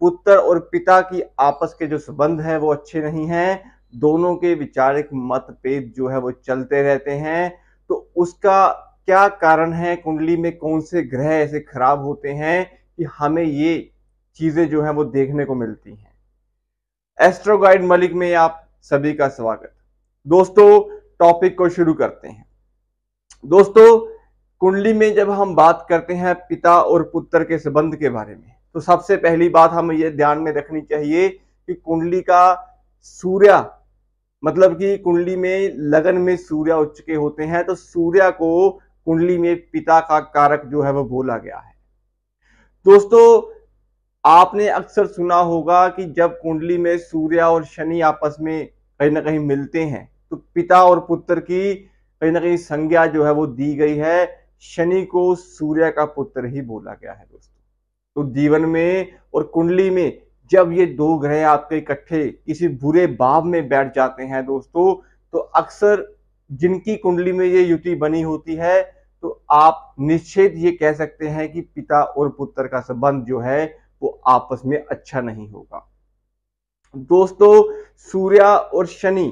पुत्र और पिता की आपस के जो संबंध है वो अच्छे नहीं है दोनों के विचारिक मतभेद जो है वो चलते रहते हैं तो उसका क्या कारण है कुंडली में कौन से ग्रह ऐसे खराब होते हैं कि हमें ये चीजें जो है वो देखने को मिलती हैं एस्ट्रो गाइड मलिक में आप सभी का स्वागत दोस्तों टॉपिक को शुरू करते हैं दोस्तों कुंडली में जब हम बात करते हैं पिता और पुत्र के संबंध के बारे में तो सबसे पहली बात हमें ये ध्यान में रखनी चाहिए कि कुंडली का सूर्य मतलब कि कुंडली में लगन में सूर्य उच्च के होते हैं तो सूर्य को कुंडली में पिता का कारक जो है वो बोला गया है दोस्तों आपने अक्सर सुना होगा कि जब कुंडली में सूर्य और शनि आपस में कहीं ना कहीं मिलते हैं तो पिता और पुत्र की कहीं ना कहीं संज्ञा जो है वो दी गई है शनि को सूर्य का पुत्र ही बोला गया है दोस्तों तो जीवन में और कुंडली में जब ये दो ग्रह आपके इकट्ठे किसी बुरे भाव में बैठ जाते हैं दोस्तों तो अक्सर जिनकी कुंडली में ये युति बनी होती है तो आप निश्चित ये कह सकते हैं कि पिता और पुत्र का संबंध जो है वो आपस में अच्छा नहीं होगा दोस्तों सूर्य और शनि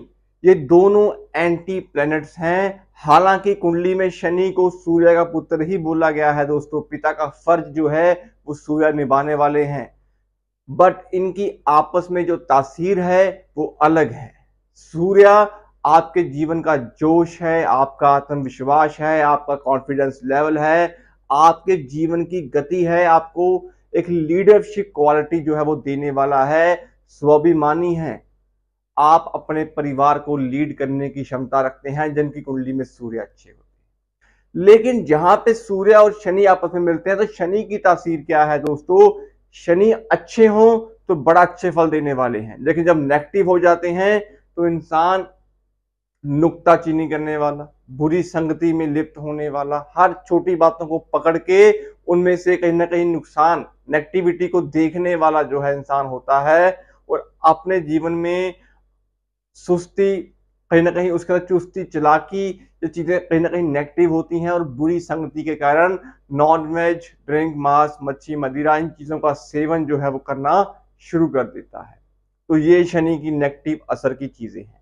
ये दोनों एंटी प्लैनेट्स हैं हालांकि कुंडली में शनि को सूर्य का पुत्र ही बोला गया है दोस्तों पिता का फर्ज जो है सूर्या सूर्य निभाने वाले हैं बट इनकी आपस में जो तासीर है वो अलग है सूर्य आपके जीवन का जोश है आपका आत्मविश्वास है आपका कॉन्फिडेंस लेवल है आपके जीवन की गति है आपको एक लीडरशिप क्वालिटी जो है वो देने वाला है स्वाभिमानी है आप अपने परिवार को लीड करने की क्षमता रखते हैं जिनकी कुंडली में सूर्य अच्छे हो लेकिन जहां पे सूर्य और शनि आपस में मिलते हैं तो शनि की तासीर क्या है दोस्तों शनि अच्छे हो तो बड़ा अच्छे फल देने वाले हैं लेकिन जब नेगेटिव हो जाते हैं तो इंसान नुकता चीनी करने वाला बुरी संगति में लिप्त होने वाला हर छोटी बातों को पकड़ के उनमें से कहीं ना कहीं नुकसान नेगेटिविटी को देखने वाला जो है इंसान होता है और अपने जीवन में सुस्ती कहीं ना कहीं उसके अंदर चुस्ती चलाकी ये चीज़ें कहीं ना कहीं नेगेटिव होती हैं और बुरी संगति के कारण नॉन वेज ड्रिंक मांस मच्छी मदिरा इन चीज़ों का सेवन जो है वो करना शुरू कर देता है तो ये शनि की नेगेटिव असर की चीज़ें हैं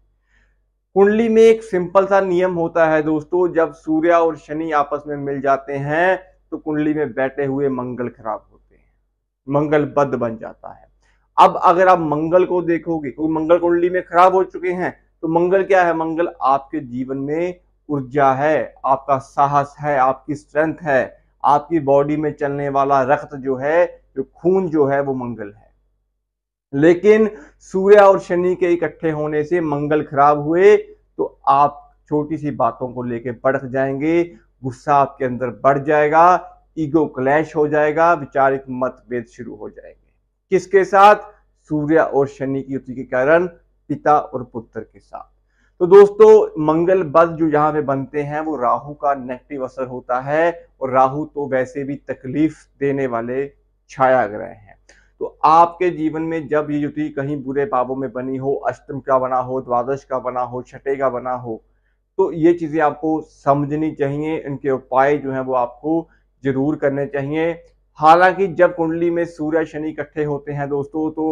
कुंडली में एक सिंपल सा नियम होता है दोस्तों जब सूर्य और शनि आपस में मिल जाते हैं तो कुंडली में बैठे हुए मंगल खराब होते हैं मंगल बद बन जाता है अब अगर आप मंगल को देखोगे क्योंकि मंगल कुंडली में खराब हो चुके हैं तो मंगल क्या है मंगल आपके जीवन में ऊर्जा है आपका साहस है आपकी स्ट्रेंथ है आपकी बॉडी में चलने वाला रक्त जो है जो खून जो है वो मंगल है लेकिन सूर्य और शनि के इकट्ठे होने से मंगल खराब हुए तो आप छोटी सी बातों को लेकर बढ़ जाएंगे गुस्सा आपके अंदर बढ़ जाएगा ईगो क्लैश हो जाएगा विचारिक मतभेद शुरू हो जाएंगे किसके साथ सूर्य और शनि की युति के कारण पिता और पुत्र के साथ तो दोस्तों मंगल बद जो यहाँ पे बनते हैं वो राहु का नेगेटिव असर होता है और राहु तो वैसे भी तकलीफ देने वाले छाया ग्रह हैं तो आपके जीवन में जब ये युति कहीं बुरे पापों में बनी हो अष्टम का बना हो द्वादश का बना हो छठे का बना हो तो ये चीज़ें आपको समझनी चाहिए इनके उपाय जो हैं वो आपको जरूर करने चाहिए हालांकि जब कुंडली में सूर्य शनि इकट्ठे होते हैं दोस्तों तो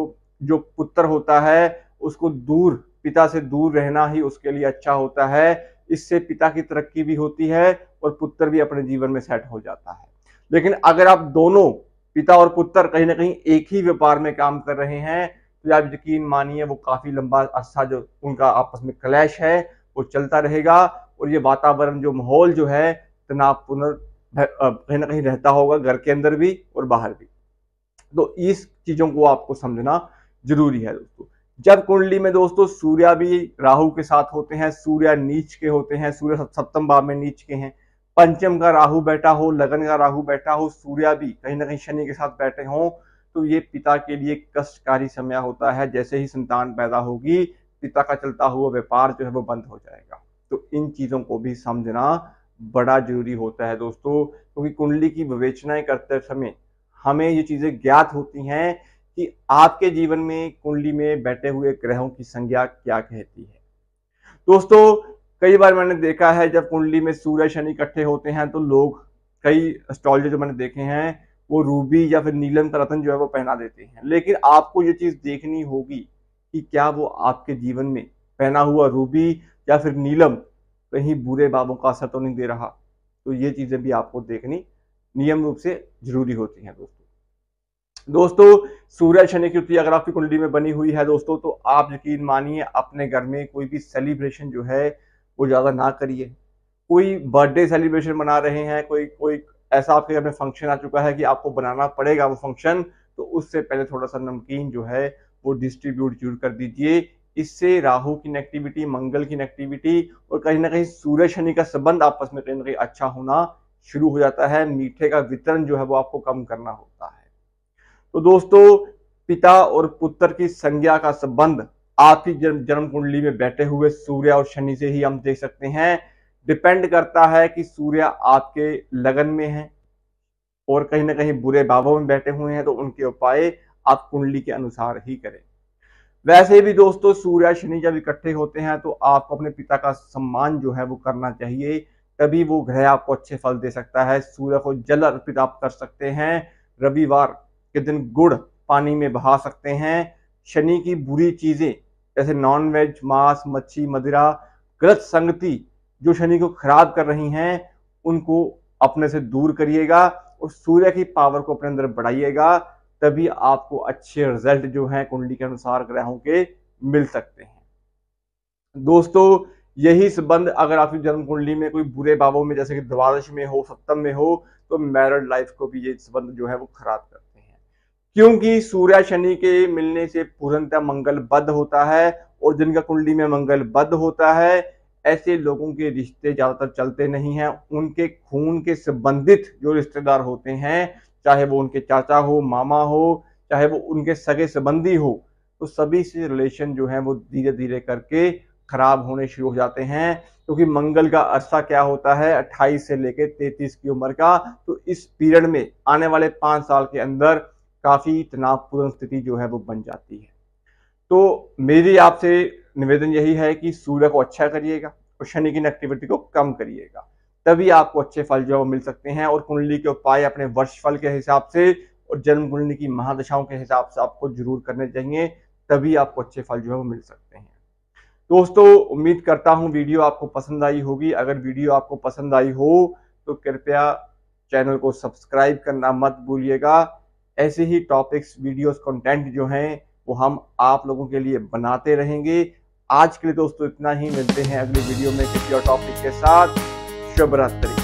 जो पुत्र होता है उसको दूर पिता से दूर रहना ही उसके लिए अच्छा होता है इससे पिता की तरक्की भी होती है और पुत्र भी अपने जीवन में सेट हो जाता है लेकिन अगर आप दोनों पिता और पुत्र कहीं ना कहीं एक ही व्यापार में काम कर रहे हैं तो आप यकीन मानिए वो काफी लंबा अरसा जो उनका आपस में क्लैश है वो चलता रहेगा और ये वातावरण जो माहौल जो है तनाव पुनर् कहीं ना कहीं रहता होगा घर के अंदर भी और बाहर भी तो इस चीज़ों को आपको समझना जरूरी है दोस्तों जब कुंडली में दोस्तों सूर्य भी राहु के साथ होते हैं सूर्य नीच के होते हैं सूर्य सप्तम भाव में नीच के हैं पंचम का राहु बैठा हो लगन का राहु बैठा हो सूर्य भी कहीं ना कहीं शनि के साथ बैठे हों तो ये पिता के लिए कष्टकारी समय होता है जैसे ही संतान पैदा होगी पिता का चलता हुआ व्यापार जो है वो बंद हो जाएगा तो इन चीज़ों को भी समझना बड़ा जरूरी होता है दोस्तों क्योंकि तो कुंडली की विवेचनाएं करते समय हमें ये चीज़ें ज्ञात होती हैं कि आपके जीवन में कुंडली में बैठे हुए ग्रहों की संज्ञा क्या कहती है दोस्तों कई बार मैंने देखा है जब कुंडली में सूर्य शनि इकट्ठे होते हैं तो लोग कई स्टॉल जो मैंने देखे हैं वो रूबी या फिर नीलम का रतन जो है वो पहना देते हैं लेकिन आपको ये चीज़ देखनी होगी कि क्या वो आपके जीवन में पहना हुआ रूबी या फिर नीलम कहीं बुरे बाबों का असर तो नहीं दे रहा तो ये चीज़ें भी आपको देखनी नियम रूप से जरूरी होती हैं दोस्तों दोस्तों सूर्य शनि की युति अगर आपकी कुंडली में बनी हुई है दोस्तों तो आप यकीन मानिए अपने घर में कोई भी सेलिब्रेशन जो है वो ज़्यादा ना करिए कोई बर्थडे सेलिब्रेशन मना रहे हैं कोई कोई ऐसा आपके घर में फंक्शन आ चुका है कि आपको बनाना पड़ेगा वो फंक्शन तो उससे पहले थोड़ा सा नमकीन जो है वो डिस्ट्रीब्यूट जरूर कर दीजिए इससे राहु की नेगेटिविटी मंगल की नेगेटिविटी और कहीं ना कहीं सूर्य शनि का संबंध आपस में कहीं ना कहीं अच्छा होना शुरू हो जाता है मीठे का वितरण जो है वो आपको कम करना होता है तो दोस्तों पिता और पुत्र की संज्ञा का संबंध आपकी जन्म जन्म कुंडली में बैठे हुए सूर्य और शनि से ही हम देख सकते हैं डिपेंड करता है कि सूर्य आपके लगन में है और कहीं ना कहीं बुरे भावों में बैठे हुए हैं तो उनके उपाय आप कुंडली के अनुसार ही करें वैसे भी दोस्तों सूर्य शनि जब इकट्ठे होते हैं तो आपको अपने पिता का सम्मान जो है वो करना चाहिए तभी वो ग्रह आपको अच्छे फल दे सकता है सूर्य को जल अर्पित आप कर सकते हैं रविवार के दिन गुड़ पानी में बहा सकते हैं शनि की बुरी चीज़ें जैसे नॉनवेज मांस मच्छी मदिरा गलत संगति जो शनि को खराब कर रही हैं उनको अपने से दूर करिएगा और सूर्य की पावर को अपने अंदर बढ़ाइएगा तभी आपको अच्छे रिजल्ट जो हैं कुंडली के अनुसार ग्रहों के मिल सकते हैं दोस्तों यही संबंध अगर आपकी जन्म कुंडली में कोई बुरे भावों में जैसे कि द्वादश में हो सप्तम में हो तो मैरिड लाइफ को भी ये संबंध जो है वो खराब क्योंकि सूर्य शनि के मिलने से पूर्णतः मंगल बद्ध होता है और जिनका कुंडली में मंगल बद्ध होता है ऐसे लोगों के रिश्ते ज़्यादातर चलते नहीं हैं उनके खून के संबंधित जो रिश्तेदार होते हैं चाहे वो उनके चाचा हो मामा हो चाहे वो उनके सगे संबंधी हो तो सभी से रिलेशन जो है वो धीरे धीरे करके खराब होने शुरू हो जाते हैं क्योंकि तो मंगल का अरसा क्या होता है अट्ठाईस से लेकर तैतीस की उम्र का तो इस पीरियड में आने वाले पाँच साल के अंदर काफ़ी तनावपूर्ण स्थिति जो है वो बन जाती है तो मेरी आपसे निवेदन यही है कि सूर्य को अच्छा करिएगा और शनि की एक्टिविटी को कम करिएगा तभी आपको अच्छे फल जो है वो मिल सकते हैं और कुंडली के उपाय अपने वर्ष फल के हिसाब से और जन्म कुंडली की महादशाओं के हिसाब से आपको जरूर करने चाहिए तभी आपको अच्छे फल जो है वो मिल सकते हैं दोस्तों उम्मीद करता हूँ वीडियो आपको पसंद आई होगी अगर वीडियो आपको पसंद आई हो तो कृपया चैनल को सब्सक्राइब करना मत भूलिएगा ऐसे ही टॉपिक्स वीडियोस कंटेंट जो हैं वो हम आप लोगों के लिए बनाते रहेंगे आज के लिए दोस्तों इतना ही मिलते हैं अगले वीडियो में किसी और टॉपिक के साथ शुभ रात्रि